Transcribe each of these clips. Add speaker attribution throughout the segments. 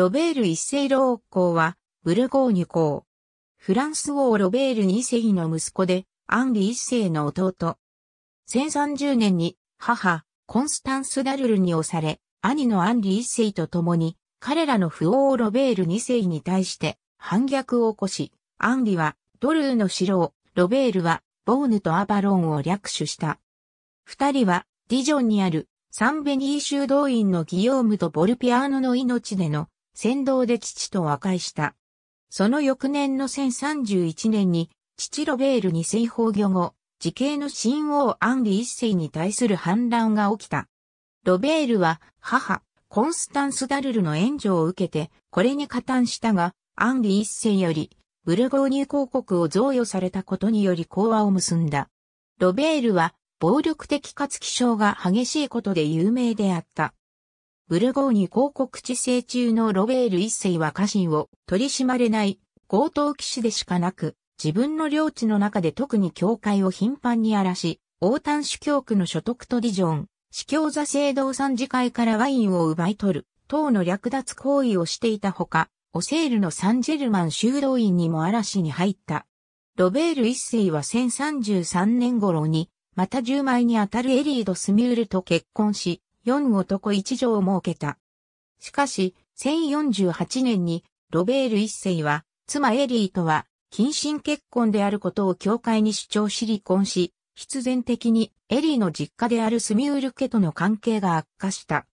Speaker 1: ロベール一世老公は、ブルゴーニュ公。フランス王ロベール二世の息子で、アンリ一世の弟。1030年に、母、コンスタンス・ダルルに押され、兄のアンリ一世と共に、彼らの不王ロベール二世に対して反逆を起こし、アンリはドルーの城を、ロベールはボーヌとアバロンを略取した。二人はディジョンにあるサンベニー修道院のギヨームとボルピアーノの命での先導で父と和解した。その翌年の1031年に、父ロベールに西方魚後、時系の新王アンリ一世に対する反乱が起きた。ロベールは母、コンスタンス・ダルルの援助を受けて、これに加担したが、アンリ一世より、ブルゴーニュ公国を贈与されたことにより講和を結んだ。ロベールは、暴力的かつ気象が激しいことで有名であった。ブルゴーニュ広告知制中のロベール一世は家臣を取り締まれない強盗騎士でしかなく、自分の領地の中で特に教会を頻繁に荒らし、王丹主教区の所得とディジョン、司教座聖堂参事会からワインを奪い取る、等の略奪行為をしていたほか、オセールのサンジェルマン修道院にも嵐に入った。ロベール一世は1033年頃に、また10枚にあたるエリード・スミュールと結婚し、4男1条を設けた。しかし、1048年にロベール一世は、妻エリーとは、近親結婚であることを教会に主張し離婚し、必然的にエリーの実家であるスミュール家との関係が悪化した。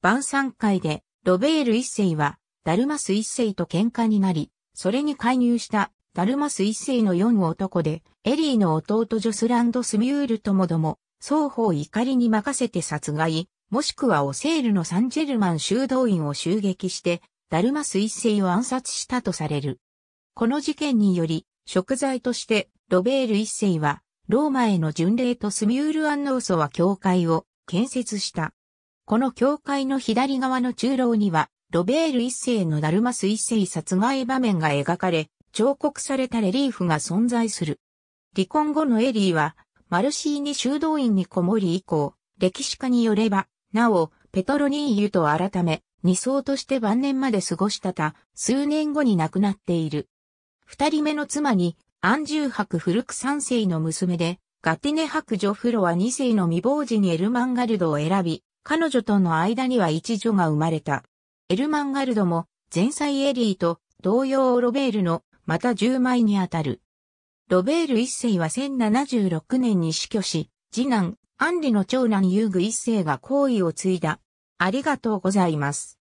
Speaker 1: 晩餐会でロベール一世はダルマス一世と喧嘩になり、それに介入したダルマス一世の四男でエリーの弟ジョスランド・スミュールともども双方怒りに任せて殺害、もしくはオセールのサンジェルマン修道院を襲撃して、ダルマス一世を暗殺したとされる。この事件により、食材として、ロベール一世は、ローマへの巡礼とスミュールアンノーソは教会を建設した。この教会の左側の中楼には、ロベール一世のダルマス一世殺害場面が描かれ、彫刻されたレリーフが存在する。離婚後のエリーは、マルシーニ修道院にこもり以降、歴史家によれば、なお、ペトロニーユと改め、二層として晩年まで過ごしたた、数年後に亡くなっている。二人目の妻に、アンジュー博古く三世の娘で、ガティネ博女フロは二世の未亡人にエルマンガルドを選び、彼女との間には一女が生まれた。エルマンガルドも、前妻エリーと同様ロベールの、また10枚にあたる。ロベール一世は1076年に死去し、次男、アンリの長男ユーグ一世が皇位を継いだ。ありがとうございます。